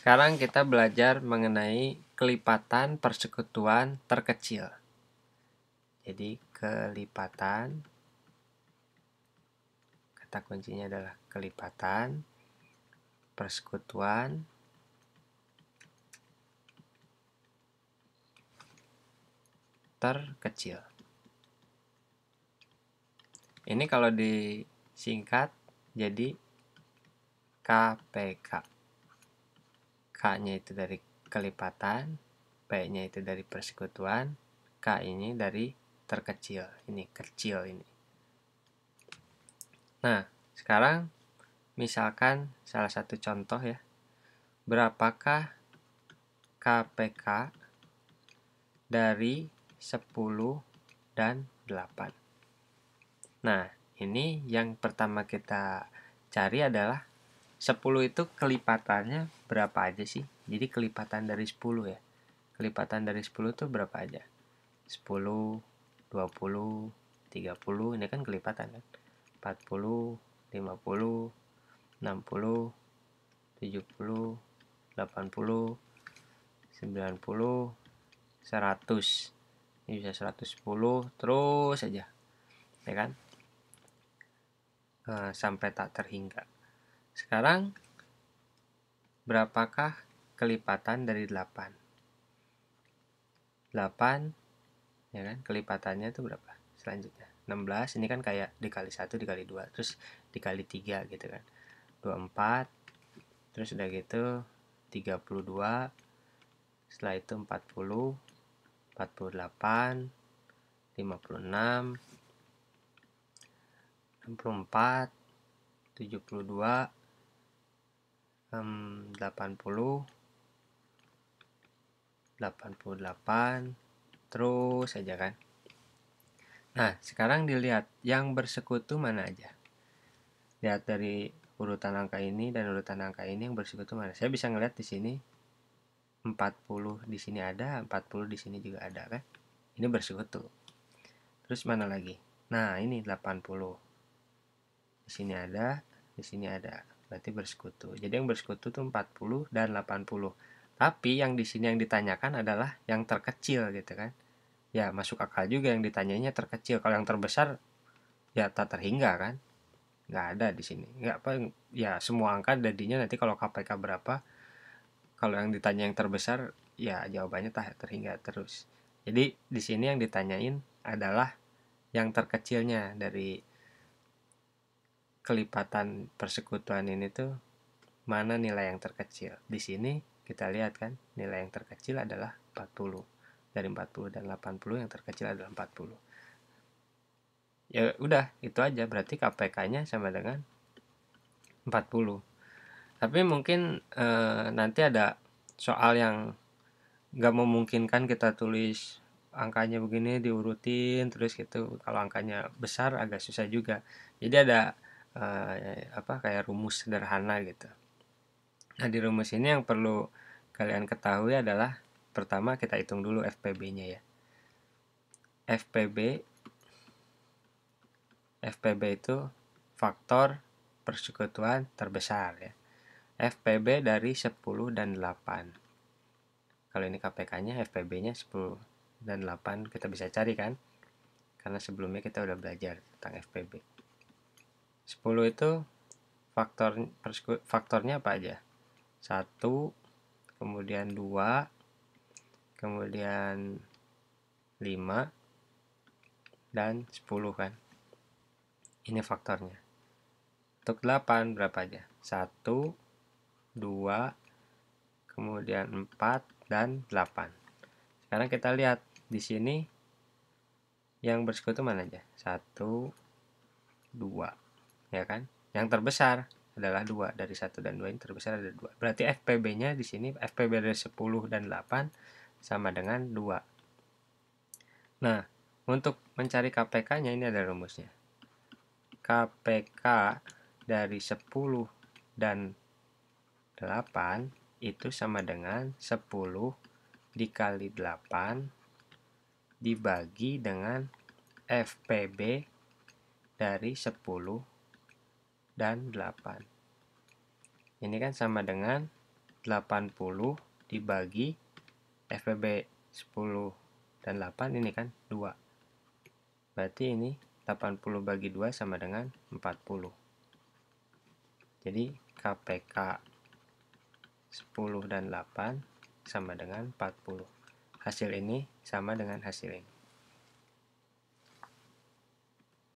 Sekarang kita belajar mengenai kelipatan persekutuan terkecil. Jadi kelipatan kata kuncinya adalah kelipatan persekutuan terkecil. Ini kalau disingkat jadi KPK. K-nya itu dari kelipatan, P-nya itu dari persekutuan, K ini dari terkecil, ini kecil ini. Nah, sekarang misalkan salah satu contoh ya. Berapakah KPK dari 10 dan 8? Nah, ini yang pertama kita cari adalah 10 itu kelipatannya berapa aja sih? Jadi kelipatan dari 10 ya. Kelipatan dari 10 itu berapa aja? 10, 20, 30, ini kan kelipatan kan? 40, 50, 60, 70, 80, 90, 100 ini bisa 110 terus aja ya kan eh, sampai tak terhingga sekarang, berapakah kelipatan dari 8? 8, ya kan, kelipatannya itu berapa? Selanjutnya, 16, ini kan kayak dikali 1, dikali 2, terus dikali 3 gitu kan. 24, terus udah gitu 32, setelah itu 40, 48, 56, 64, 72, um, 80 88 terus saja kan nah sekarang dilihat yang bersekutu mana aja lihat dari urutan angka ini dan urutan angka ini yang bersekutu mana saya bisa ngelihat di sini 40 di sini ada 40 di sini juga ada kan ini bersekutu terus mana lagi nah ini 80 di sini ada di sini ada berarti bersekutu. Jadi yang bersekutu tuh 40 dan 80. Tapi yang di sini yang ditanyakan adalah yang terkecil gitu kan. Ya masuk akal juga yang ditanyanya terkecil. Kalau yang terbesar ya tak terhingga kan. Nggak ada di sini. Nggak apa ya semua angka jadinya nanti kalau KPK berapa kalau yang ditanya yang terbesar ya jawabannya tak terhingga terus. Jadi di sini yang ditanyain adalah yang terkecilnya dari kelipatan persekutuan ini tuh mana nilai yang terkecil. Di sini kita lihat kan nilai yang terkecil adalah 40. Dari 40 dan 80 yang terkecil adalah 40. Ya udah, itu aja berarti KPK-nya sama dengan 40. Tapi mungkin e, nanti ada soal yang nggak memungkinkan kita tulis angkanya begini diurutin terus gitu. Kalau angkanya besar agak susah juga. Jadi ada uh, apa kayak rumus sederhana gitu. Nah, di rumus ini yang perlu kalian ketahui adalah pertama kita hitung dulu FPB-nya ya. FPB FPB itu faktor persekutuan terbesar ya. FPB dari 10 dan 8. Kalau ini KPK-nya FPB-nya 10 dan 8 kita bisa cari kan? Karena sebelumnya kita udah belajar tentang FPB. 10 itu faktor faktornya apa aja? 1, kemudian 2, kemudian 5 dan 10 kan. Ini faktornya. Untuk 8 berapa aja? 1 2 kemudian 4 dan 8. Sekarang kita lihat di sini yang bersekutu mana aja? 1 2 ya kan yang terbesar adalah dua dari satu dan dua yang terbesar ada dua berarti FPB-nya di sini FPB dari 10 dan 8 sama dengan dua. nah untuk mencari KPK-nya ini ada rumusnya KPK dari 10 dan 8 itu sama dengan 10 dikali 8 dibagi dengan FPB dari 10 dan 8. Ini kan sama dengan 80 dibagi FPB 10 dan 8 ini kan 2. Berarti ini 80 bagi 2 sama dengan 40. Jadi KPK 10 dan 8 sama dengan 40. Hasil ini sama dengan hasil ini.